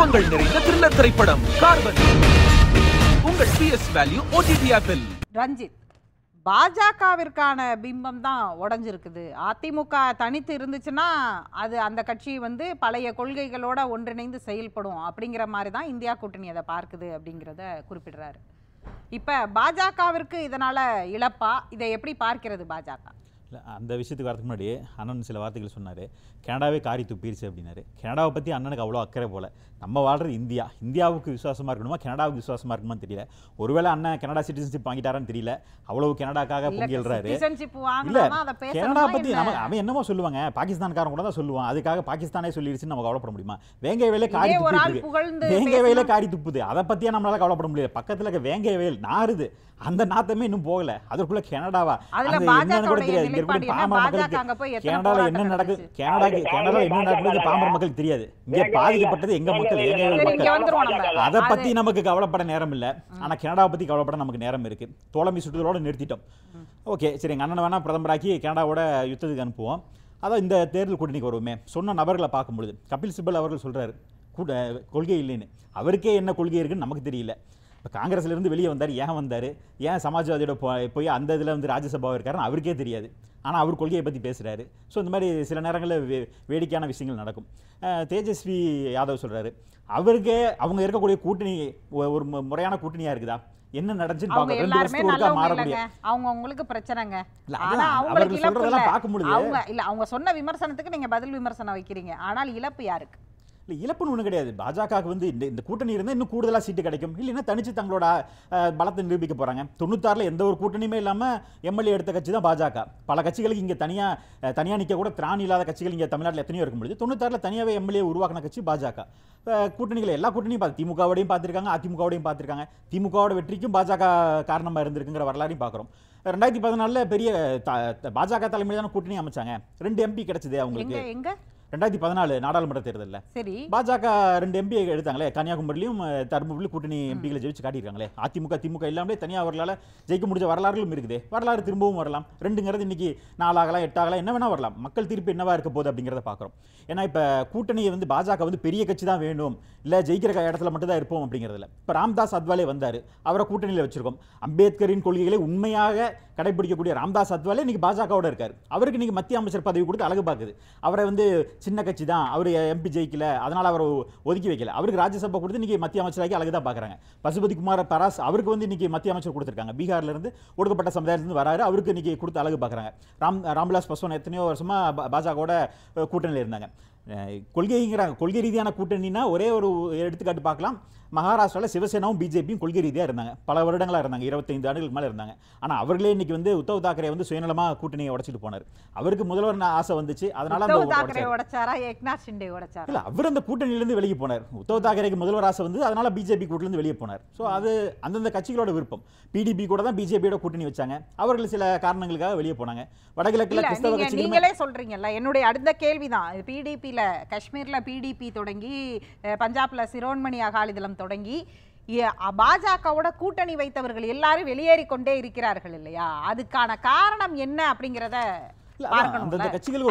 இன்பங்கள் நிறைந்த த்ரில்லர் திரைப்படம் கார்பன் உங்கள் சிஎஸ் வேல்யூ ஓடிடி ஆப்பில் ரஞ்சித் பாஜகவிற்கான பிம்பம் தான் உடஞ்சிருக்குது அதிமுக தனித்து இருந்துச்சுன்னா அது அந்த கட்சி வந்து பழைய கொள்கைகளோட ஒன்றிணைந்து செயல்படும் அப்படிங்கிற மாதிரி தான் இந்தியா கூட்டணி அதை பார்க்குது அப்படிங்கிறத குறிப்பிடுறாரு இப்போ பாஜகவிற்கு இதனால் இழப்பா இதை எப்படி பார்க்கிறது பாஜக இல்லை அந்த விஷயத்துக்கு வரதுக்கு முன்னாடி அண்ணன் சில வார்த்தைகள் சொன்னார் கனடாவே காரி துப்பிடுச்சு அப்படின்னாரு கனடாவை பற்றி அண்ணனுக்கு அவ்வளோ அக்கறை போல நம்ம வாழ்றது இந்தியா இந்தியாவுக்கு விசுவாசமாக இருக்கணுமா கனடாவுக்கு விசுவாசமாக இருக்கணுமா தெரியல ஒருவேளை அண்ணன் கனடா சிட்டிசன்ஷிப் வாங்கிட்டாரான்னு தெரியல அவ்வளவு கனடாக்காக பொங்கிடுறாரு இல்லை கனடா பற்றி நம்ம அவன் என்னமோ சொல்லுவாங்க பாகிஸ்தான்காரன் கூட தான் சொல்லுவான் அதுக்காக பாகிஸ்தானே சொல்லிடுச்சுன்னு நம்ம கவலைப்பட முடியுமா வேங்கை வேலை காரி துப்பு வேங்கை வேலை காரி துப்புது அதை பற்றியே நம்மளால கவலைப்பட முடியல பக்கத்தில் இருக்க வேங்கை வேல் நாருது அந்த நாத்தமே இன்னும் போகல அதற்குள்ள கனடாவா கூட தெரியாது பாமர மக்களுக்கு கனடால என்ன நடக்கு கனடா கனடால என்ன நடக்குது பாமர மக்கள் தெரியாது இங்க பாதிக்கப்பட்டது எங்க மக்கள் எங்க அதை பத்தி நமக்கு கவலைப்பட நேரம் இல்ல ஆனா கனடாவை பத்தி கவலைப்பட நமக்கு நேரம் இருக்கு தோழமை சுற்றுலோட நிறுத்திட்டோம் ஓகே சரி எங்க அண்ணன் வேணா பிரதமராக்கி கனடாவோட யுத்தத்துக்கு அனுப்புவோம் அதான் இந்த தேர்தல் கூட்டணிக்கு வருவோமே சொன்ன நபர்களை பார்க்கும்பொழுது கபில் சிபல் அவர்கள் சொல்றாரு கொள்கை இல்லைன்னு அவருக்கே என்ன கொள்கை இருக்குன்னு நமக்கு தெரியல இப்போ காங்கிரஸ்லேருந்து வெளியே வந்தார் ஏன் வந்தார் ஏன் சமாஜ்வாதியோட போய் அந்த இதில் வந்து ராஜ்யசபாவை இருக்காருன்னு அவருக்கே தெரியாது ஆனால் அவர் கொள்கையை பற்றி பேசுகிறாரு ஸோ இந்த மாதிரி சில நேரங்களில் வே வேடிக்கையான விஷயங்கள் நடக்கும் தேஜஸ்வி யாதவ் சொல்கிறாரு அவருக்கே அவங்க இருக்கக்கூடிய கூட்டணி ஒரு முறையான கூட்டணியாக இருக்குதா என்ன நடந்துச்சுன்னு பார்க்க ரெண்டு வருஷத்துக்கு மாறக்கூடிய அவங்க உங்களுக்கு பிரச்சனைங்க ஆனா அவங்களுக்கு இழப்பு இல்ல அவங்க இல்ல அவங்க சொன்ன விமர்சனத்துக்கு நீங்க பதில் விமர்சனம் வைக்கிறீங்க ஆனால் இழப்பு யாருக்கு இல்லை இழப்புன்னு ஒன்றும் கிடையாது பாஜகவுக்கு வந்து இந்த இந்த கூட்டணி இருந்தால் இன்னும் கூடுதலாக சீட்டு கிடைக்கும் இல்லைன்னா தனிச்சு தங்களோட பலத்தை நிரூபிக்க போகிறாங்க தொண்ணூத்தாறில் எந்த ஒரு கூட்டணியுமே இல்லாமல் எம்எல்ஏ எடுத்த கட்சி தான் பாஜக பல கட்சிகளுக்கு இங்கே தனியாக தனியாக நிற்க கூட திராணி இல்லாத கட்சிகள் இங்கே தமிழ்நாட்டில் எத்தனையோ இருக்க முடியுது தொண்ணூத்தாறில் தனியாகவே எம்எல்ஏ உருவாக்கின கட்சி பாஜக கூட்டணிகளை எல்லா கூட்டணியும் பார்த்து திமுகவோடையும் பார்த்துருக்காங்க அதிமுகவோடையும் பார்த்துருக்காங்க திமுகவோட வெற்றிக்கும் பாஜக காரணமாக இருந்திருக்குங்கிற வரலாறையும் பார்க்குறோம் ரெண்டாயிரத்தி பதினாலில் பெரிய பாஜக தலைமையிலான கூட்டணி அமைச்சாங்க ரெண்டு எம்பி கிடைச்சது அவங்களுக்கு ரெண்டாயிரத்தி பதினாலு நாடாளுமன்ற தேர்தலில் சரி பாஜக ரெண்டு எம்பி எடுத்தாங்களே கன்னியாகுமரியிலும் தருமபுரியிலும் கூட்டணி எம்பிகளை ஜெயிச்சு காட்டியிருக்காங்களே அதிமுக திமுக இல்லாமலே தனியாக அவர்களால் ஜெயிக்க முடிஞ்ச வரலாறுகளும் இருக்குது வரலாறு திரும்பவும் வரலாம் ரெண்டுங்கிறது இன்னைக்கு நாலாகலாம் எட்டாகலாம் என்ன வேணா வரலாம் மக்கள் தீர்ப்பு என்னவா இருக்க போகுது அப்படிங்கிறத பார்க்குறோம் ஏன்னா இப்போ கூட்டணியை வந்து பாஜக வந்து பெரிய கட்சி தான் வேணும் இல்லை ஜெயிக்கிற இடத்துல மட்டும் தான் இருப்போம் அப்படிங்கிறதுல இப்போ ராம்தாஸ் அத்வாலே வந்தார் அவரை கூட்டணியில் வச்சிருக்கோம் அம்பேத்கரின் கொள்கைகளை உண்மையாக கடைபிடிக்கக்கூடிய ராம்தாஸ் அத்வாலே இன்னைக்கு பாஜகவோட இருக்கார் அவருக்கு இன்னைக்கு மத்திய அமைச்சர் பதவி கொடுத்து அழகு பார்க்குது அவரை வந்து சின்ன கட்சி தான் அவர் எம்பி ஜெயிக்கல அதனால் அவர் ஒதுக்கி வைக்கல அவருக்கு ராஜ்யசபா கொடுத்து இன்றைக்கி மத்திய அமைச்சராகி அழகு தான் பார்க்குறாங்க பசுபதி குமார் பராஸ் அவருக்கு வந்து இன்றைக்கி மத்திய அமைச்சர் கொடுத்துருக்காங்க பீகார்லேருந்து ஒடுக்கப்பட்ட சமுதாயத்திலேருந்து வராரு அவருக்கு இன்றைக்கி கொடுத்து அழகு பார்க்குறாங்க ராம் ராம்விலாஸ் பஸ்வான் எத்தனையோ வருஷமாக பாஜகவோட கூட்டணியில் இருந்தாங்க கொள்கைங்கிற கொள்கை ரீதியான கூட்டணினா ஒரே ஒரு எடுத்துக்காட்டு பார்க்கலாம் மகாராஷ்டிராவில் சிவசேனாவும் பிஜேபியும் கொள்கை ரீதியாக இருந்தாங்க பல வருடங்களாக இருந்தாங்க இருபத்தைந்து ஆண்டுகளுக்கு மேலே இருந்தாங்க ஆனால் அவர்களே இன்னைக்கு வந்து உத்தவ் தாக்கரே வந்து சுயநலமாக கூட்டணியை உடச்சிட்டு போனார் அவருக்கு முதல்வர் ஆசை வந்துச்சு அதனால இல்லை அவர் அந்த கூட்டணியிலேருந்து வெளியே போனார் உத்தவ் தாக்கரேக்கு முதல்வர் ஆசை வந்து அதனால பிஜேபி கூட்டிலேருந்து வெளியே போனார் ஸோ அது அந்தந்த கட்சிகளோட விருப்பம் பிடிபி கூட தான் பிஜேபியோட கூட்டணி வச்சாங்க அவர்கள் சில காரணங்களுக்காக வெளியே போனாங்க வடகிழக்கில் கிறிஸ்தவ கட்சிகளே சொல்றீங்கல்ல என்னுடைய அடுத்த கேள்விதான் பிடிபியில் காஷ்மீரில் காஷ்மீரில் பிடிபி தொடங்கி பஞ்சாபில் சிரோன்மணி அகாலிதளம் தொடங்கி பாஜகவோட கூட்டணி வைத்தவர்கள் எல்லாரும் வெளியேறி கொண்டே இருக்கிறார்கள் இல்லையா அதுக்கான காரணம் என்ன அப்படிங்கிறத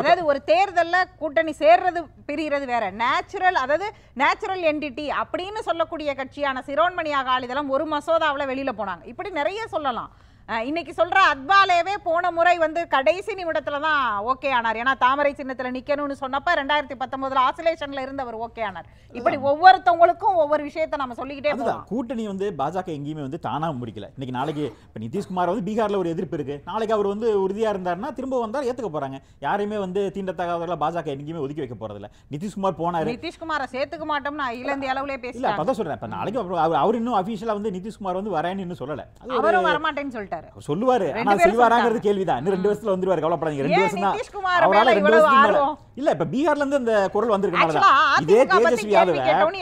அதாவது ஒரு தேர்தலில் கூட்டணி சேர்றது பிரிகிறது வேற நேச்சுரல் அதாவது நேச்சுரல் என்டிட்டி அப்படின்னு சொல்லக்கூடிய கட்சியான சிரோன்மணி அகாலிதளம் ஒரு மசோதாவில் வெளியில போனாங்க இப்படி நிறைய சொல்லலாம் இன்னைக்கு சொல்ற அத்வாலேவே போன முறை வந்து கடைசி நிமிடத்துல தான் ஓகே ஆனார் ஏன்னா தாமரை சின்னத்துல நிக்கணும்னு சொன்னப்ப ரெண்டாயிரத்தி பத்தொன்பதுல ஆசிலேஷன்ல இருந்தவர் ஓகே ஆனார் இப்படி ஒவ்வொருத்தவங்களுக்கும் ஒவ்வொரு விஷயத்த நம்ம சொல்லிக்கிட்டே போகலாம் கூட்டணி வந்து பாஜக எங்கேயுமே வந்து தானா முடிக்கல இன்னைக்கு நாளைக்கு இப்ப நிதிஷ்குமார் வந்து பீகார்ல ஒரு எதிர்ப்பு இருக்கு நாளைக்கு அவர் வந்து உறுதியா இருந்தாருன்னா திரும்ப வந்தால் ஏத்துக்க போறாங்க யாரையுமே வந்து தீண்டத்தகாதவர்கள பாஜக எங்கேயுமே ஒதுக்கி வைக்க போறதில்ல நிதிஷ்குமார் போனாரு நிதிஷ்குமாரை சேர்த்துக்க மாட்டோம்னா இலந்தி அளவுல பேசி அதான் சொல்றேன் இப்போ நாளைக்கு அவர் இன்னும் அபிஷியலா வந்து நிதிஷ்குமார் வந்து வரேன்னு இன்னும் சொல்லல அவரும் வரமாட்டேன்னு சொல்லிட்டு மாட்டாரு சொல்லுவாரு ஆனா செய்வாராங்கிறது கேள்விதான் ரெண்டு வருஷத்துல வந்துருவாரு கவலைப்படாதீங்க ரெண்டு வருஷம் ரெண்டு வருஷம் இல்ல இப்ப பீகார்ல இருந்து அந்த குரல் வந்திருக்கு இதே தேஜஸ்வி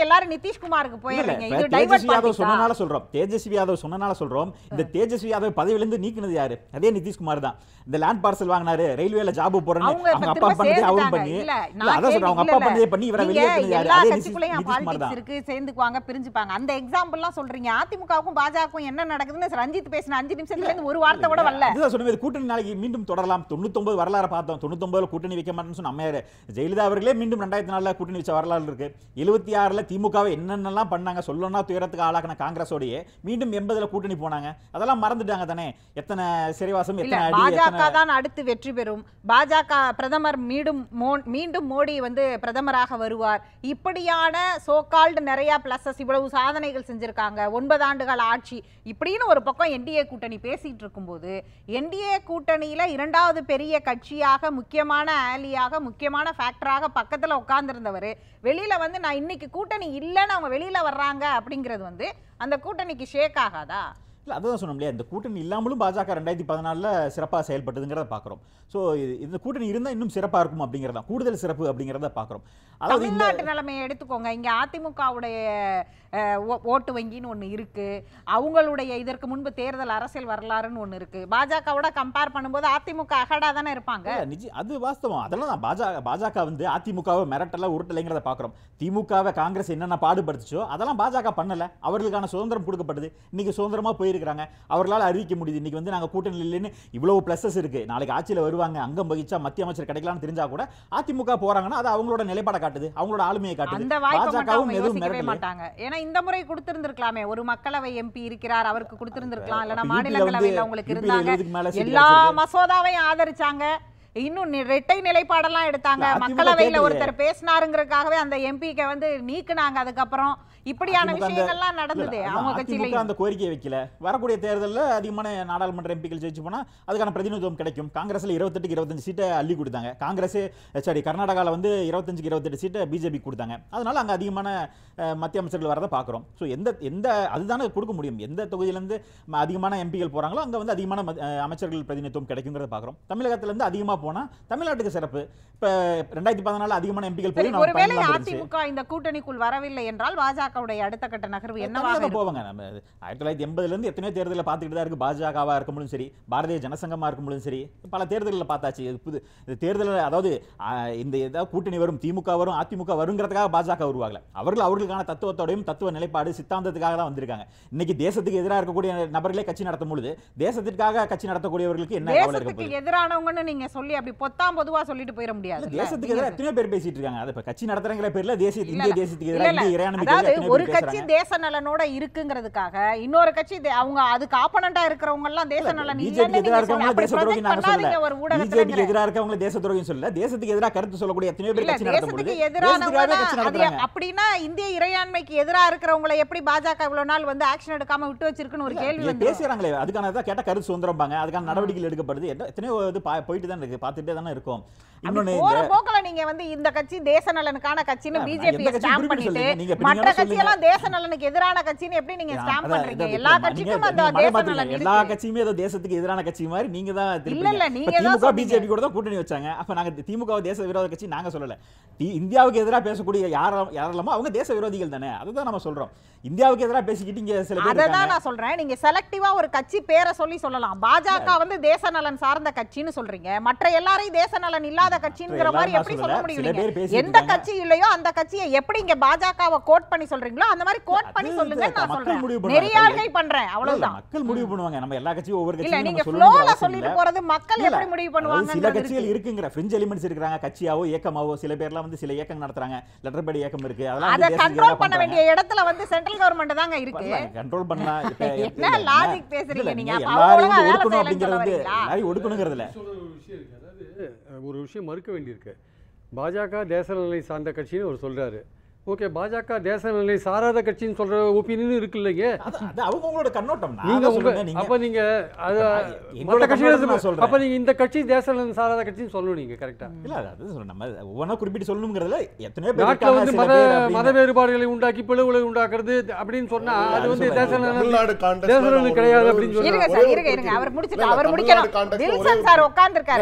எல்லாரும் நிதிஷ்குமாருக்கு போயிருக்கீங்க தேஜஸ்வி யாதவ் சொன்னனால சொல்றோம் தேஜஸ்வி யாதவ் சொன்னனால சொல்றோம் இந்த தேஜஸ்வி யாதவ் பதவியிலிருந்து நீக்கினது யாரு அதே நிதிஷ்குமார் தான் இந்த லேண்ட் பார்சல் வாங்கினாரு ரயில்வேல ஜாப் போறேன்னு அவங்க அப்பா அவரும் பண்ணி இல்ல அதான் அவங்க அப்பா பண்ணதே பண்ணி இவரை வெளியே அதே நிதிஷ்குமார் தான் இருக்கு சேர்ந்துக்குவாங்க பிரிஞ்சுப்பாங்க அந்த எக்ஸாம்பிள்லாம் சொல்றீங்க அதிமுகவுக்கும் பாஜகவுக்கும் என்ன நடக்குதுன்னு ரஞ்சித் பேசின அஞ்சு நிமிஷம் சேர்ந்து ஒரு வார்த்தை கூட வரல இதுதான் சொல்லுங்க கூட்டணி நாளைக்கு மீண்டும் தொடரலாம் தொண்ணூத்தொன்பது வரலாறு பார்த்தோம் தொண்ணூத்தொன்பதுல கூட்டணி வைக்க மாட்டேன்னு சொன்ன அம்மையார் ஜெயலலிதா அவர்களே மீண்டும் ரெண்டாயிரத்தி நாலுல கூட்டணி வச்ச வரலாறு இருக்கு எழுபத்தி ஆறுல திமுகவை என்னென்னலாம் பண்ணாங்க சொல்லணும்னா துயரத்துக்கு ஆளாக்கின காங்கிரஸோடையே மீண்டும் எண்பதுல கூட்டணி போனாங்க அதெல்லாம் மறந்துட்டாங்க தானே எத்தனை சிறைவாசம் எத்தனை பாஜக தான் அடுத்து வெற்றி பெறும் பாஜக பிரதமர் மீண்டும் மீண்டும் மோடி வந்து பிரதமராக வருவார் இப்படியான சோகால்டு நிறைய பிளஸஸ் இவ்வளவு சாதனைகள் செஞ்சிருக்காங்க ஒன்பது ஆண்டுகள் ஆட்சி இப்படின்னு ஒரு பக்கம் என்டிஏ கூட்டணி பேர் பேசிகிட்டு இருக்கும்போது என்டிஏ கூட்டணியில் இரண்டாவது பெரிய கட்சியாக முக்கியமான ஆலியாக முக்கியமான ஃபேக்டராக பக்கத்தில் உட்காந்துருந்தவர் வெளியில் வந்து நான் இன்னைக்கு கூட்டணி இல்லைன்னு அவங்க வெளியில் வர்றாங்க அப்படிங்கிறது வந்து அந்த கூட்டணிக்கு ஷேக் ஆகாதா இல்லை அதுதான் தான் இல்லையா இந்த கூட்டணி இல்லாமலும் பாஜக ரெண்டாயிரத்தி பதினாலில் சிறப்பாக செயல்பட்டதுங்கிறத பார்க்குறோம் ஸோ இந்த கூட்டணி இருந்தால் இன்னும் சிறப்பாக இருக்கும் அப்படிங்கிறத கூடுதல் சிறப்பு அப்படிங்கிறத பார்க்குறோம் அதாவது தமிழ்நாட்டு நிலைமையை எடுத்துக்கோங்க இங்கே அதிமுகவுடைய ஓட்டு வங்கின்னு ஒன்று இருக்குது அவங்களுடைய இதற்கு முன்பு தேர்தல் அரசியல் வரலாறுன்னு ஒன்று இருக்குது பாஜகவோட கம்பேர் பண்ணும்போது அதிமுக அகடா தானே இருப்பாங்க நிஜி அது வாஸ்தவம் அதெல்லாம் தான் பாஜக பாஜக வந்து அதிமுகவை மிரட்டலாம் உருட்டலைங்கிறத பார்க்குறோம் திமுகவை காங்கிரஸ் என்னென்ன பாடுபடுத்துச்சோ அதெல்லாம் பாஜக பண்ணலை அவர்களுக்கான சுதந்திரம் கொடுக்கப்பட்டது இன்றைக்கி சுதந்திரமாக போய் சொல்லியிருக்கிறாங்க அவர்களால் அறிவிக்க முடியுது இன்றைக்கி வந்து நாங்கள் கூட்டணி இல்லைன்னு இவ்வளோ ப்ளஸஸ் இருக்குது நாளைக்கு ஆட்சியில் வருவாங்க அங்கம் வகிச்சா மத்திய அமைச்சர் கிடைக்கலாம்னு தெரிஞ்சால் கூட அதிமுக போகிறாங்கன்னா அது அவங்களோட நிலைப்பாடை காட்டுது அவங்களோட ஆளுமையை காட்டுது பாஜகவும் எதுவும் மாட்டாங்க ஏன்னா இந்த முறை கொடுத்திருந்திருக்கலாமே ஒரு மக்களவை எம்பி இருக்கிறார் அவருக்கு கொடுத்திருந்திருக்கலாம் இல்லைன்னா மாநிலங்களவையில் அவங்களுக்கு இருந்தாங்க எல்லா மசோதாவையும் ஆதரிச்சாங்க இன்னும் இரட்டை நிலைப்பாடெல்லாம் எடுத்தாங்க மக்களவையில ஒருத்தர் பேசினாருங்கிறதுக்காகவே அந்த எம்பிக்கை வந்து நீக்குனாங்க அதுக்கப்புறம் இப்படியான விஷயங்கள்லாம் நடந்தது அவங்க கட்சியில அந்த கோரிக்கை வைக்கல வரக்கூடிய தேர்தலில் அதிகமான நாடாளுமன்ற எம்பிக்கள் ஜெயிச்சு போனால் அதுக்கான பிரதிநிதித்துவம் கிடைக்கும் காங்கிரஸில் இருபத்தெட்டுக்கு இருபத்தஞ்சு சீட்டை அள்ளி கொடுத்தாங்க காங்கிரஸ் சாரி கர்நாடகாவில் வந்து இருபத்தஞ்சுக்கு இருபத்தெட்டு சீட்டை பிஜேபி கொடுத்தாங்க அதனால அங்கே அதிகமான மத்திய அமைச்சர்கள் வரதை பார்க்குறோம் ஸோ எந்த எந்த அதுதானே கொடுக்க முடியும் எந்த தொகுதியிலேருந்து அதிகமான எம்பிகள் போகிறாங்களோ அங்கே வந்து அதிகமான அமைச்சர்கள் பிரதிநிதித்துவம் கிடைக்குங்கிறத பார்க்குறோம் தமிழகத்திலேருந்து அதிகமாக தமிழ்நாட்டுக்கு சிறப்பு ரெண்டாயிரத்தி பதினாலு அதிகமான எம்பிகள் போய் ஒருவேளை அதிமுக இந்த கூட்டணிக்குள் வரவில்லை என்றால் பாஜகவுடைய அடுத்த கட்ட நகர்வு என்ன போவாங்க நம்ம ஆயிரத்தி தொள்ளாயிரத்தி எண்பதுலேருந்து எத்தனையோ தேர்தலில் பார்த்துக்கிட்டு தான் இருக்க முடியும் சரி பாரதிய இருக்க முடியும் சரி பல பார்த்தாச்சு புது இந்த தேர்தலில் அதாவது இந்த ஏதாவது கூட்டணி வரும் திமுக வரும் அதிமுக வருங்கிறதுக்காக பாஜக உருவாகல அவர்கள் அவர்களுக்கான தத்துவத்தோடையும் தத்துவ நிலைப்பாடு சித்தாந்தத்துக்காக தான் வந்திருக்காங்க இன்னைக்கு தேசத்துக்கு எதிராக இருக்கக்கூடிய நபர்களே கட்சி நடத்தும் பொழுது தேசத்திற்காக கட்சி நடத்தக்கூடியவர்களுக்கு என்ன எதிரானவங்கன்னு நீங்க சொல்லி மாதிரி அப்படி பொத்தாம் பொதுவா சொல்லிட்டு போயிட முடியாது தேசத்துக்கு எதிராக எத்தனை பேர் பேசிட்டு இருக்காங்க அது இப்ப கட்சி நடத்துறங்கிற பேர்ல தேசிய இந்திய தேசத்துக்கு எதிராக அதாவது ஒரு கட்சி தேச நலனோட இருக்குங்கிறதுக்காக இன்னொரு கட்சி அவங்க அதுக்கு ஆப்பனண்டா இருக்கிறவங்க எல்லாம் தேச நலன் இல்லன்னு ஒரு ஊடகத்துல எதிராக இருக்கவங்க தேச துரோகம் சொல்லல தேசத்துக்கு எதிராக கருத்து சொல்லக்கூடிய எத்தனை பேர் கட்சி நடத்துறது எதிரானவங்க அப்படின்னா இந்திய இறையாண்மைக்கு எதிராக இருக்கிறவங்களை எப்படி பாஜக இவ்வளவு நாள் வந்து ஆக்ஷன் எடுக்காம விட்டு வச்சிருக்குன்னு ஒரு கேள்வி பேசுறாங்களே அதுக்கான கேட்ட கருத்து சுதந்திரம் அதுக்கான நடவடிக்கைகள் எடுக்கப்படுது எத்தனையோ இது போயிட்டு தான் இருக்கு பார்த்துட்டே தானே இருக்கோம் திமுக தேச விரோத கட்சி நாங்க இந்தியாவுக்கு பேசக்கூடிய அவங்க தேச விரோதிகள் தானே அதுதான் நம்ம சொல்றோம் இந்தியாவுக்கு நான் சொல்றேன் நீங்க செலக்டிவா ஒரு கட்சி பேரை சொல்லி சொல்லலாம் பாஜக வந்து தேச நலன் சார்ந்த கட்சின்னு சொல்றீங்க மற்ற எல்லாரையும் தேச நலன் இல்லாத கட்சிங்கிற மாதிரி எப்படி சொல்ல முடியும் எந்த கட்சி இல்லையோ அந்த கட்சியை எப்படி இங்க பாஜகவை கோட் பண்ணி சொல்றீங்களோ அந்த மாதிரி கோட் பண்ணி சொல்லுங்க நான் சொல்றேன் நெறியாள்கை பண்றேன் அவ்வளவுதான் மக்கள் முடிவு பண்ணுவாங்க நம்ம எல்லா கட்சியும் ஒவ்வொரு கட்சியும் நீங்க ஃப்ளோல சொல்லிட்டு போறது மக்கள் எப்படி முடிவு பண்ணுவாங்க சில கட்சிகள் இருக்குங்கற ஃபிரிஞ்ச் எலிமெண்ட்ஸ் இருக்காங்க கட்சியாவோ ஏகமாவோ சில பேர்லாம் வந்து சில இயக்கம் நடத்துறாங்க லெட்டர் படி இயக்கம் இருக்கு அதெல்லாம் அத கண்ட்ரோல் பண்ண வேண்டிய இடத்துல வந்து சென்ட்ரல் கவர்மெண்ட் தாங்க இருக்கு கண்ட்ரோல் பண்ணா என்ன லாஜிக் பேசுறீங்க நீங்க அப்ப அவ்வளவு வேலை செய்யலன்னு சொல்றீங்களா ஒடுக்கணுங்கிறதுல ஒரு விஷயம் மறுக்க வேண்டியிருக்கு பாஜக தேச நலனை சார்ந்த கட்சின்னு அவர் சொல்கிறாரு ஓகே பாஜக தேச சாராத கட்சின்னு சொல்ற ஒப்பீனியனும் இருக்கு இல்லைங்க அவங்க உங்களோட கண்ணோட்டம் நீங்க உங்க அப்ப நீங்க அது சொல்றேன் அப்ப நீங்க இந்த கட்சி தேச சாராத கட்சின்னு சொல்லணும் நீங்க கரெக்டா இல்ல அது நம்ம ஒவ்வொன்னா குறிப்பிட்டு சொல்லணுங்கிறதுல நாட்டுல வந்து மத மத வேறுபாடுகளை உண்டாக்கி பிளவுகளை உண்டாக்குறது அப்படின்னு சொன்னா அது வந்து கிடையாது அப்படின்னு சொல்லுங்க அவர் முடிச்சிட்டு அவர் முடிக்கணும் வில்சன் சார்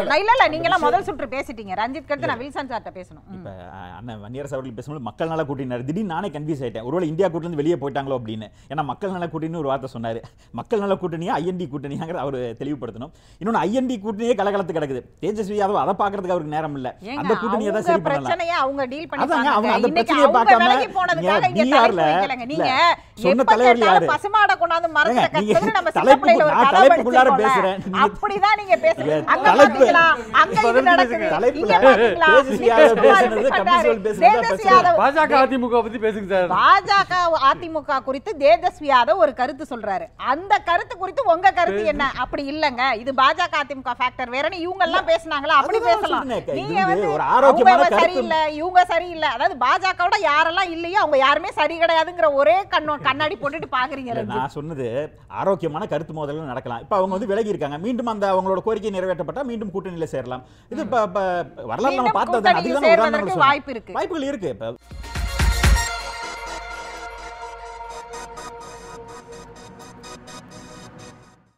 இல்ல இல்ல நீங்க எல்லாம் முதல் சுற்று பேசிட்டீங்க ரஞ்சித் கருத்து நான் வில்சன் சார்ட்ட பேசணும் அண்ணன் வன்னியர் சார் பேசும்போது மக்கள் கூட்டினார் திடீர் நானே கன்ஃபியூஸ் ஆகிட்டேன் ஒருவேளை இந்தியா கூட்டிலேருந்து வெளியே போயிட்டாங்களோ அப்படின்னு ஏன்னா மக்கள் நல கூட்டணி ஒரு வார்த்தை சொன்னார் மக்கள் நல கூட்டணியா ஐஎன்டி கூட்டணியாங்கிற அவர் தெளிவுபடுத்தணும் இன்னொன்று ஐஎன்டி கூட்டணியே கலகலத்து கிடக்குது தேஜஸ்வி யாதவ் அதை பார்க்கறதுக்கு அவருக்கு நேரம் இல்லை அந்த கூட்டணியை தான் சரி பண்ணலாம் அவங்க டீல் பண்ணாங்க அவங்க அந்த பிரச்சனையை பார்க்காம சொன்ன தலைவர் யாரு கொண்டாந்து மரத்தை நம்ம சின்ன பேசுறேன் நீங்க பேசுறீங்க அங்க பாத்தீங்களா அங்க இது நடக்குது தலைப்புல தேஜஸ்வி யாதவ் பேசுறது கமிஷன் பேசுறது பாஜக அதிமுக பத்தி பேசுங்க சார் பாஜக அதிமுக குறித்து தேஜஸ்வி யாதவ் ஒரு கருத்து சொல்றாரு அந்த கருத்து குறித்து உங்க கருத்து என்ன அப்படி இல்லங்க இது பாஜக அதிமுக ஃபேக்டர் வேறன்னு இவங்க எல்லாம் பேசுனாங்களா அப்படி பேசலாம் நீங்க வந்து அவங்க சரியில்லை இவங்க சரியில்லை அதாவது பாஜக விட யாரெல்லாம் இல்லையோ அவங்க யாருமே சரி கிடையாதுங்கிற ஒரே கண்ணோ கண்ணாடி போட்டுட்டு பாக்குறீங்க நான் சொன்னது ஆரோக்கியமான கருத்து மோதல் நடக்கலாம் இப்ப அவங்க வந்து விலகி இருக்காங்க மீண்டும் அந்த அவங்களோட கோரிக்கை நிறைவேற்றப்பட்டா மீண்டும் கூட்டணியில சேரலாம் இது இப்ப வரலாறு நம்ம பார்த்தது வாய்ப்பு இருக்கு வாய்ப்புகள் இருக்கு